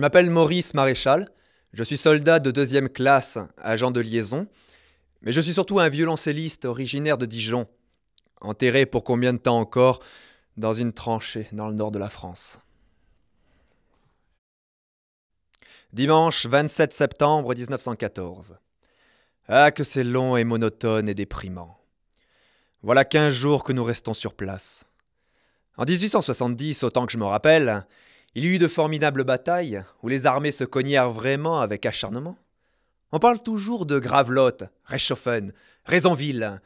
Je m'appelle Maurice Maréchal, je suis soldat de deuxième classe, agent de liaison, mais je suis surtout un violoncelliste originaire de Dijon, enterré pour combien de temps encore dans une tranchée dans le nord de la France. Dimanche 27 septembre 1914. Ah, que c'est long et monotone et déprimant. Voilà quinze jours que nous restons sur place. En 1870, autant que je me rappelle, il y eut de formidables batailles où les armées se cognèrent vraiment avec acharnement. On parle toujours de Gravelotte, Reichshofen, Raisonville.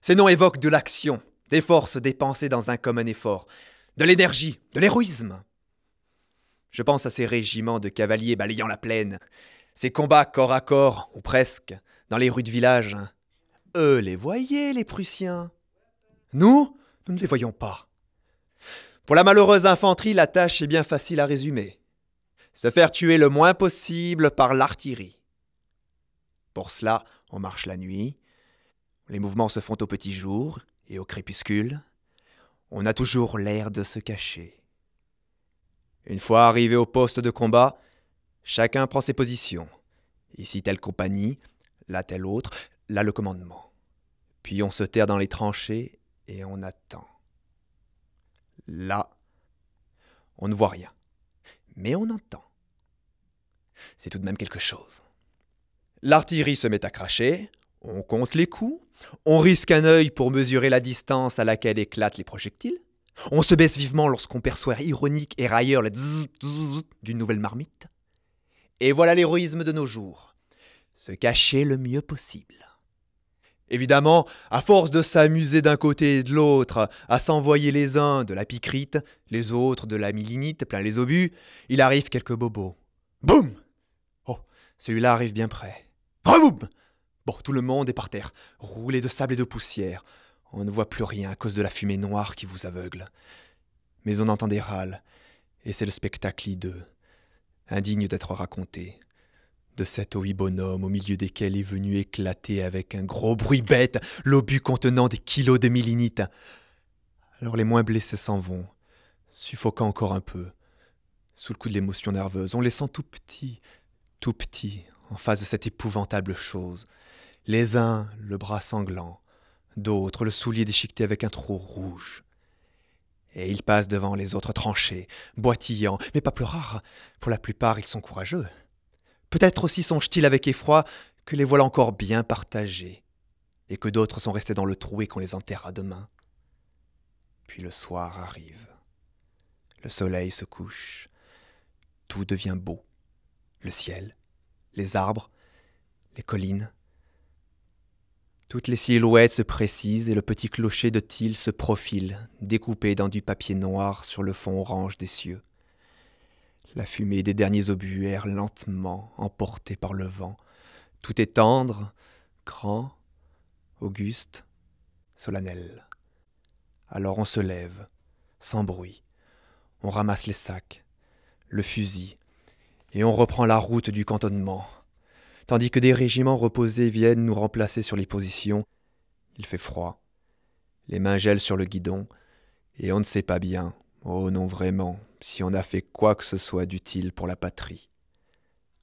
Ces noms évoquent de l'action, des forces dépensées dans un commun effort, de l'énergie, de l'héroïsme. Je pense à ces régiments de cavaliers balayant la plaine, ces combats corps à corps, ou presque, dans les rues de village. Eux les voyaient, les Prussiens. Nous, nous ne les voyons pas. Pour la malheureuse infanterie, la tâche est bien facile à résumer. Se faire tuer le moins possible par l'artillerie. Pour cela, on marche la nuit, les mouvements se font au petit jour et au crépuscule. On a toujours l'air de se cacher. Une fois arrivé au poste de combat, chacun prend ses positions. Ici telle compagnie, là telle autre, là le commandement. Puis on se terre dans les tranchées et on attend là, on ne voit rien. Mais on entend. C'est tout de même quelque chose. L'artillerie se met à cracher, on compte les coups, on risque un œil pour mesurer la distance à laquelle éclatent les projectiles, on se baisse vivement lorsqu'on perçoit ironique et railleur le d'une nouvelle marmite. Et voilà l'héroïsme de nos jours. Se cacher le mieux possible. Évidemment, à force de s'amuser d'un côté et de l'autre, à s'envoyer les uns de la picrite, les autres de la milinite plein les obus, il arrive quelques bobos. Boum Oh, celui-là arrive bien près. Reboum Bon, tout le monde est par terre, roulé de sable et de poussière. On ne voit plus rien à cause de la fumée noire qui vous aveugle. Mais on entend des râles, et c'est le spectacle hideux, indigne d'être raconté de sept huit bonhommes, au milieu desquels est venu éclater avec un gros bruit bête l'obus contenant des kilos de millinites. Alors les moins blessés s'en vont, suffoquant encore un peu, sous le coup de l'émotion nerveuse, on les sent tout petits, tout petits, en face de cette épouvantable chose. Les uns, le bras sanglant, d'autres, le soulier déchiqueté avec un trou rouge. Et ils passent devant les autres tranchés, boitillants, mais pas plus rares. Pour la plupart, ils sont courageux. Peut-être aussi songe-t-il avec effroi que les voilà encore bien partagés, et que d'autres sont restés dans le trou et qu'on les enterra demain. Puis le soir arrive. Le soleil se couche. Tout devient beau. Le ciel, les arbres, les collines. Toutes les silhouettes se précisent et le petit clocher de Til se profile, découpé dans du papier noir sur le fond orange des cieux. La fumée des derniers obus lentement, emportée par le vent. Tout est tendre, grand, auguste, solennel. Alors on se lève, sans bruit. On ramasse les sacs, le fusil, et on reprend la route du cantonnement. Tandis que des régiments reposés viennent nous remplacer sur les positions, il fait froid. Les mains gèlent sur le guidon, et on ne sait pas bien Oh non vraiment, si on a fait quoi que ce soit d'utile pour la patrie,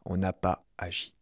on n'a pas agi.